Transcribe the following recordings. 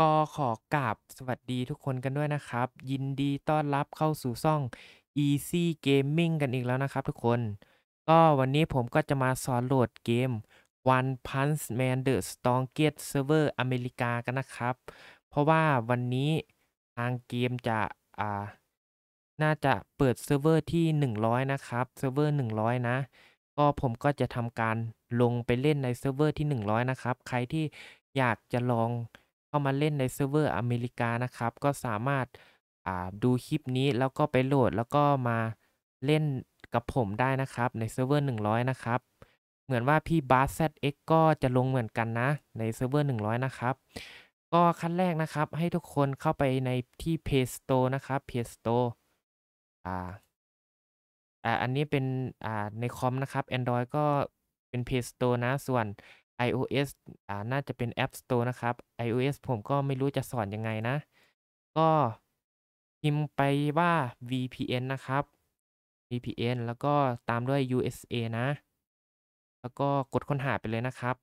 ก็ขอกราบสวัสดีทุกคนกันด้วยนะครับ ยินดีต้อนรับเข้าสู่ช่อง Easy Gaming กันอีกแล้วนะครับทุกคน ก็วันนี้ผมก็จะมาสอนโหลดเกม One Punch Man The Strongest Server อเมริกากันนะครับ เพราะว่าวันนี้ทางเกมจะอ่าน่าจะเปิดเซิร์ฟเวอร์ที่ 100 นะครับ เซิร์ฟเวอร์ 100 นะ ก็ผมก็จะทำการลงไปเล่นในเซิร์ฟเวอร์ที่ 100 นะครับ ใครที่อยากจะลองเข้ามาเล่นในเซิร์ฟเวอร์อเมริกานะครับ ก็สามารถดูคลิปนี้แล้วก็ไปโหลดแล้วก็มาเล่นกับผมได้นะครับในเซิร์ฟเวอร์100 นะครับ เหมือนว่าพี่บาสเซเอ็กก็จะลงเหมือนกันนะในเซิร์ฟเวอร์100 นะครับ ก็ขั้นแรกนะครับ ให้ทุกคนเข้าไปในที่ Play Store นะครับ Play Store อ่าอ่าอันนี้เป็นอ่าในคอมนะครับ Android ก็เป็น Play Store นะ ส่วน iOS อ่าน่าจะเป็น App Store นะครับ iOS ผมก็ไม่รู้จะสอนยังไงนะ ก็พิมพ์ไปว่า VPN นะครับ VPN แล้วก็ตามด้วย USA นะ แล้วก็กดค้นหาไปเลยนะครับ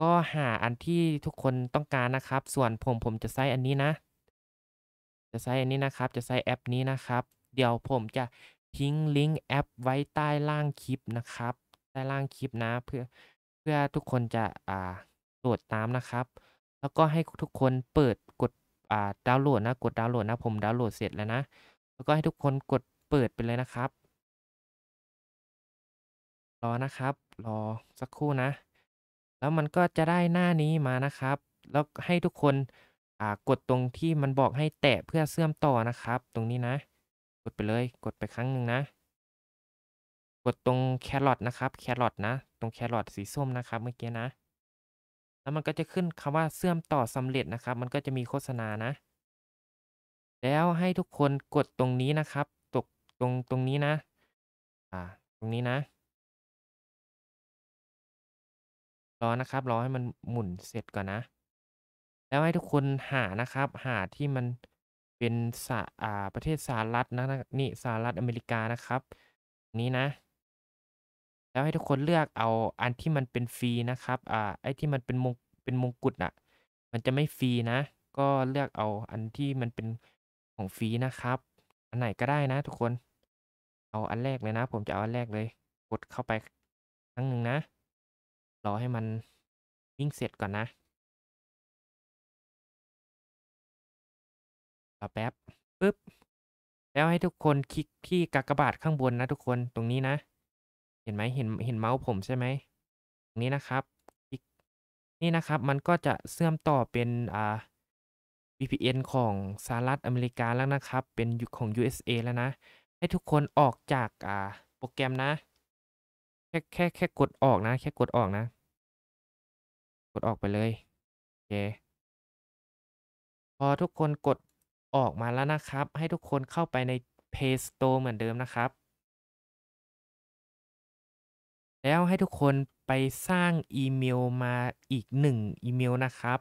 ก็หาอันที่ทุกคนต้องการนะครับ ส่วนผมผมจะใช้อันนี้นะ จะใช้อันนี้นะครับ จะใช้แอปนี้นะครับ เดี๋ยวผมจะทิ้งลิงก์แอป ไว้ใต้ล่างคลิปนะครับ ใต้ล่างคลิปนะเพื่อพื่อทุกคนจะอ่าตรวจตามนะครับ แล้วก็ให้ทุก คนเปิดกดอ่าดาวน์โหลดนะกดดาวน์โหลดนะ ผมดาวน์โหลดเสร็จแล้วนะ แล้วก็ให้ทุกคนกดเปิดไปเลยนะครับ รอนะครับ รอสักครู่นะ แล้วมันก็จะได้หน้านี้มานะครับ แล้วให้ทุกคนอ่ากดตรงที่มันบอกให้ แตะเพื่อเชื่อมต่อนะครับ ตรงนี้นะ กดไปเลยกดไปครั้งหนึ่งนะกดตรงแครอทนะครับแครอทนะตรงแครอทสีส้มนะครับเมื่อกี้นะแล้วมันก็จะขึ้นคำว่าเชื่อมต่อสำเร็จนะครับ มันก็จะมีโฆษณานะ แล้วให้ทุกคนกดตรงนี้นะครับ ตกตรงตรงนี้นะอ่าตรงนี้นะรอนะครับรอให้มันหมุนเสร็จก่อนนะ แล้วให้ทุกคนหานะครับ หาที่มันเป็นสาประเทศสหรัฐนะนี่สหรัฐอเมริกานะครับ นี้นะแล้วให้ทุกคนเลือกเอาอันที่มันเป็นฟรีนะครับ อ่า ไอ้ที่มันเป็นมง เป็นมงกุฎอ่ะ มันจะไม่ฟรีนะ ก็เลือกเอาอันที่มันเป็นของฟรีนะครับ อันไหนก็ได้นะ ทุกคน เอาอันแรกเลยนะ ผมจะเอาอันแรกเลย กดเข้าไป ครั้งหนึ่งนะ รอให้มันวิ่งเสร็จก่อนนะ รอแป๊บ ปึ๊บ แล้วให้ทุกคนคลิกที่กากบาทข้างบนนะ ทุกคน ตรงนี้นะเห็นไหมเห็นเห็นเมาส์ผมใช่ไหมตรงนี้นะครับ นี่นะครับมันก็จะเชื่อมต่อเป็นอ่า VPN ของสหรัฐอเมริกาแล้วนะครับ เป็นของ USA แล้วนะ ให้ทุกคนออกจากอ่าโปรแกรมนะแค่แค่แค่กดออกนะ แค่กดออกนะ กดออกไปเลย โอเค พอทุกคนกดออกมาแล้วนะครับ ให้ทุกคนเข้าไปใน Play Store เหมือนเดิมนะครับแล้วให้ทุกคนไปสร้างอีเมลมาอีก 1 อีเมลนะครับ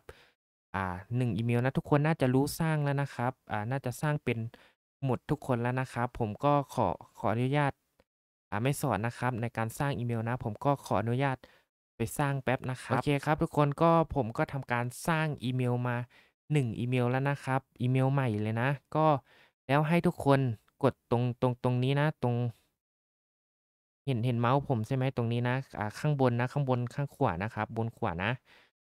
อ่าหนึ่งอีเมลนะทุกคนน่าจะรู้สร้างแล้วนะครับ อ่า น่าจะสร้างเป็นหมดทุกคนแล้วนะครับ ผมก็ขอขออนุญาต อ่าไม่สอนนะครับในการสร้างอีเมลนะ ผมก็ขออนุญาตไปสร้างแป๊บนะครับโอเคครับ ทุกคนก็ผมก็ทำการสร้างอีเมลมา 1 อีเมลแล้วนะครับ อีเมลใหม่เลยนะ ก็แล้วให้ทุกคนกดตรงตรงตรงนี้นะ ตรงเห็นเห็นเมาส์ผมใช่ไหมตรงนี้นะอ่าข้างบนนะ ข้างบนข้างขวานะครับ บนขวานะ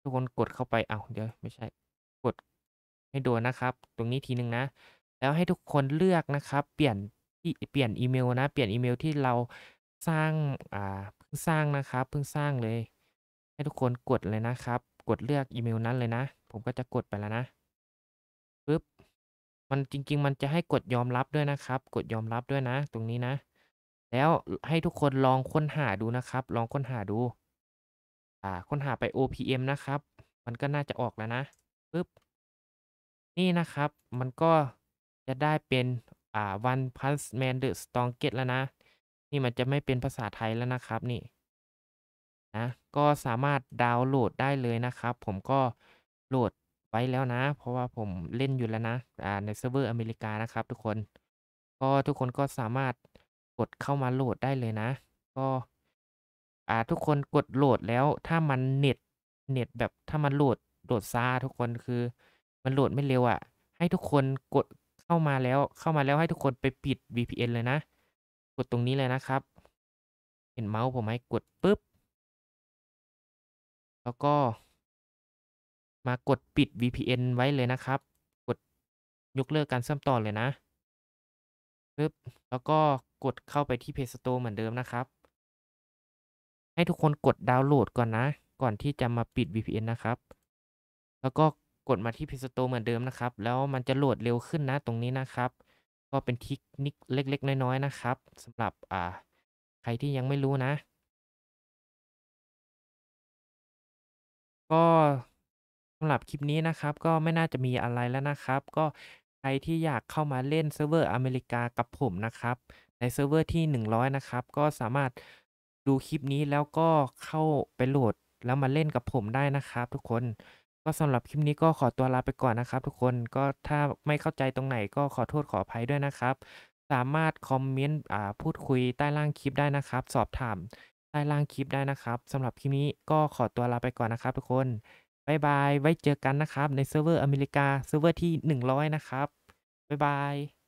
ทุกคนกดเข้าไปเอาเดี๋ยว ไม่ใช่ กดให้ดูนะครับ ตรงนี้ทีนึงนะ แล้วให้ทุกคนเลือกนะครับ เปลี่ยนที่เปลี่ยนอีเมลนะ เปลี่ยนอีเมลที่เราสร้าง อ่า เพิ่งสร้างนะครับ เพิ่งสร้างเลย ให้ทุกคนกดเลยนะครับ กดเลือกอีเมล นั้นเลยนะ ผมก็จะกดไปแล้วนะ ปึ๊บ มันจริงๆ มันจะให้กดยอมรับด้วยนะครับ กดยอมรับด้วยนะ ตรงนี้นะแล้วให้ทุกคนลองค้นหาดูนะครับ ลองค้นหาดูอ่าค้นหาไป OPM นะครับ มันก็น่าจะออกแล้วนะ ปึ๊บ นี่นะครับ มันก็จะได้เป็นอ่า One Punch Man The Strongest แล้วนะ นี่มันจะไม่เป็นภาษาไทยแล้วนะครับ นี่นะ ก็สามารถดาวน์โหลดได้เลยนะครับ ผมก็โหลดไว้แล้วนะ เพราะว่าผมเล่นอยู่แล้วนะอ่าในเซิร์ฟเวอร์อเมริกานะครับทุกคนก็ทุกคนก็สามารถกดเข้ามาโหลดได้เลยนะ ก็อ่าทุกคนกดโหลดแล้ว ถ้ามันเน็ตเน็ตแบบถ้ามันโหลดโหลดซาทุกคนคือมันโหลดไม่เร็วอะ่ะ ให้ทุกคนกดเข้ามาแล้วเข้ามาแล้วให้ทุกคนไปปิด VPN เลยนะ กดตรงนี้เลยนะครับ เห็นเมาส์ผมไหมกดปุ๊บแล้วก็มากดปิด VPN ไว้เลยนะครับ กดยกเลิกการเชื่อมต่อเลยนะปึ๊บแล้วก็กดเข้าไปที่ Play Store เหมือนเดิมนะครับให้ทุกคนกดดาวน์โหลดก่อนนะ ก่อนที่จะมาปิด VPN นะครับ แล้วก็กดมาที่ Play Store เหมือนเดิมนะครับ แล้วมันจะโหลดเร็วขึ้นนะตรงนี้นะครับก็เป็นทิคนิคเล็กๆน้อยๆนะครับสำหรับอ่าใครที่ยังไม่รู้นะ ก็สำหรับคลิปนี้นะครับ ก็ไม่น่าจะมีอะไรแล้วนะครับก็ใครที่อยากเข้ามาเล่นเซิร์ฟเวอร์อเมริกากับผมนะครับในเซิร์ฟเวอร์ที่ 100 นะครับ ก็สามารถดูคลิปนี้แล้วก็เข้าไปโหลดแล้วมาเล่นกับผมได้นะครับ ทุกคนก็สำหรับคลิปนี้ก็ขอตัวลาไปก่อนนะครับ ทุกคนก็ถ้าไม่เข้าใจตรงไหน ก็ขอโทษขออภัยด้วยนะครับ สามารถคอมเมนต์พูดคุยใต้ล่างคลิปได้นะครับ สอบถามใต้ล่างคลิปได้นะครับสำหรับคลิปนี้ก็ขอตัวลาไปก่อนนะครับ ทุกคนบายบาย ไว้เจอกันนะครับ ในเซิร์ฟเวอร์อเมริกา เซิร์ฟเวอร์ที่ 100 นะครับบายบาย